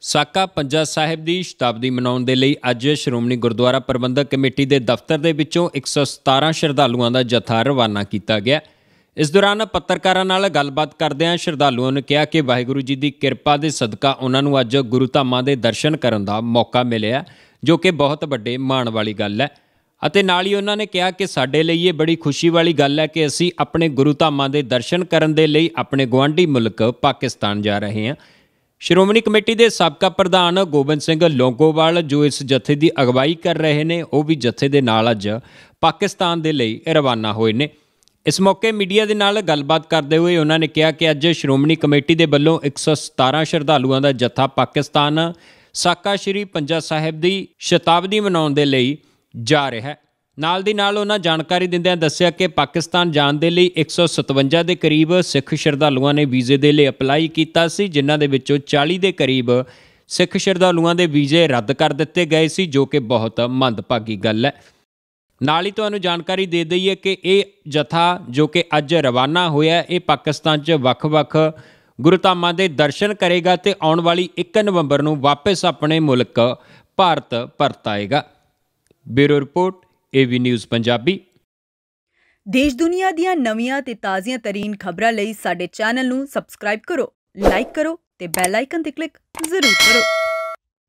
ਸਾਕਾ ਪੰਜਾ ਸਾਹਿਬ ਦੀ ਸ਼ਤਾਬਦੀ ਮਨਾਉਣ ਦੇ ਲਈ ਅੱਜ ਸ਼੍ਰੋਮਣੀ ਗੁਰਦੁਆਰਾ ਪ੍ਰਬੰਧਕ ਕਮੇਟੀ ਦੇ ਦਫ਼ਤਰ ਦੇ ਵਿੱਚੋਂ 117 ਸ਼ਰਧਾਲੂਆਂ ਦਾ ਜਥਾ ਰਵਾਨਾ ਕੀਤਾ ਗਿਆ ਇਸ ਦੌਰਾਨ ਪੱਤਰਕਾਰਾਂ ਨਾਲ ਗੱਲਬਾਤ ਕਰਦਿਆਂ ਸ਼ਰਧਾਲੂਆਂ ਨੇ ਕਿਹਾ ਕਿ ਵਾਹਿਗੁਰੂ ਜੀ ਦੀ ਕਿਰਪਾ ਦੇ ਸਦਕਾ ਉਹਨਾਂ ਨੂੰ ਅੱਜ ਗੁਰੂ ਧਾਮਾਂ ਦੇ ਦਰਸ਼ਨ ਕਰਨ ਦਾ ਮੌਕਾ ਮਿਲਿਆ ਜੋ ਕਿ ਬਹੁਤ ਵੱਡੇ ਮਾਣ ਵਾਲੀ ਗੱਲ ਹੈ ਅਤੇ ਨਾਲ ਹੀ ਉਹਨਾਂ ਨੇ ਕਿਹਾ ਕਿ ਸਾਡੇ ਲਈ ਇਹ ਬੜੀ ਖੁਸ਼ੀ ਵਾਲੀ ਗੱਲ ਹੈ ਕਿ ਅਸੀਂ ਆਪਣੇ ਗੁਰੂ ਧਾਮਾਂ ਦੇ ਦਰਸ਼ਨ ਕਰਨ ਦੇ ਲਈ ਆਪਣੇ ਗਵਾਂਢੀ ਮੁਲਕ ਪਾਕਿਸਤਾਨ ਜਾ ਰਹੇ ਹਾਂ ਸ਼੍ਰੋਮਣੀ ਕਮੇਟੀ ਦੇ ਸਾਬਕਾ ਪ੍ਰਧਾਨ ਗੋਬਿੰਦ ਸਿੰਘ ਲੋਂਗੋਵਾਲ ਜੋ ਇਸ ਜਥੇ ਦੀ ਅਗਵਾਈ ਕਰ ਰਹੇ ਨੇ ਉਹ ਵੀ ਜਥੇ ਦੇ ਨਾਲ ਅੱਜ ਪਾਕਿਸਤਾਨ ਦੇ ਲਈ ਰਵਾਨਾ ਹੋਏ ਨੇ ਇਸ ਮੌਕੇ ਮੀਡੀਆ ਦੇ ਨਾਲ ਗੱਲਬਾਤ ਕਰਦੇ ਹੋਏ ਉਹਨਾਂ ਨੇ ਕਿਹਾ ਕਿ ਅੱਜ ਸ਼੍ਰੋਮਣੀ ਕਮੇਟੀ ਦੇ ਵੱਲੋਂ 117 ਸ਼ਰਧਾਲੂਆਂ ਦਾ ਜਥਾ ਪਾਕਿਸਤਾਨ ਸਾਕਾ ਸ਼੍ਰੀ ਪੰਜਾ ਸਾਹਿਬ ਦੀ ਸ਼ਤਾਬਦੀ ਮਨਾਉਣ ਦੇ ਲਈ ਜਾ ਰਿਹਾ ਹੈ ਨਾਲ ਦੀ ਨਾਲ ਉਹਨਾਂ ਜਾਣਕਾਰੀ ਦਿੰਦਿਆਂ ਦੱਸਿਆ ਕਿ ਪਾਕਿਸਤਾਨ ਜਾਣ ਦੇ ਲਈ 157 ਦੇ ਕਰੀਬ ਸਿੱਖ ਸ਼ਰਧਾਲੂਆਂ ਨੇ ਵੀਜ਼ੇ ਦੇ ਲਈ ਅਪਲਾਈ ਕੀਤਾ ਸੀ ਜਿਨ੍ਹਾਂ ਦੇ ਵਿੱਚੋਂ 40 ਦੇ ਕਰੀਬ ਸਿੱਖ ਸ਼ਰਧਾਲੂਆਂ ਦੇ ਵੀਜ਼ੇ ਰੱਦ ਕਰ ਦਿੱਤੇ ਗਏ ਸੀ ਜੋ ਕਿ ਬਹੁਤ ਮੰਦਭਾਗੀ ਗੱਲ ਹੈ ਨਾਲ ਹੀ ਤੁਹਾਨੂੰ ਜਾਣਕਾਰੀ ਦੇ ਦਈਏ ਕਿ ਇਹ ਜਥਾ ਜੋ ਕਿ ਅੱਜ ਰਵਾਨਾ ਹੋਇਆ ਇਹ ਪਾਕਿਸਤਾਨ 'ਚ ਵੱਖ-ਵੱਖ ਗੁਰਧਾਮਾਂ ਦੇ ਦਰਸ਼ਨ ਕਰੇਗਾ ਤੇ ਆਉਣ ਵਾਲੀ 1 ਨਵੰਬਰ ਨੂੰ ਵਾਪਸ ਆਪਣੇ ਮੁਲਕ ਭਾਰਤ ਪਰਤ ਆਏਗਾ bureau report AV news Punjabi ਦੇਸ਼ ਦੁਨੀਆ ਦੀਆਂ ਨਵੀਆਂ ਤੇ ਤਾਜ਼ੀਆਂ ਤਰੀਨ ਖਬਰਾਂ ਲਈ ਸਾਡੇ ਚੈਨਲ ਨੂੰ ਸਬਸਕ੍ਰਾਈਬ ਕਰੋ ਲਾਈਕ ਕਰੋ ਤੇ ਬੈਲ ਆਈਕਨ ਤੇ ਕਲਿੱਕ ਜ਼ਰੂਰ ਕਰੋ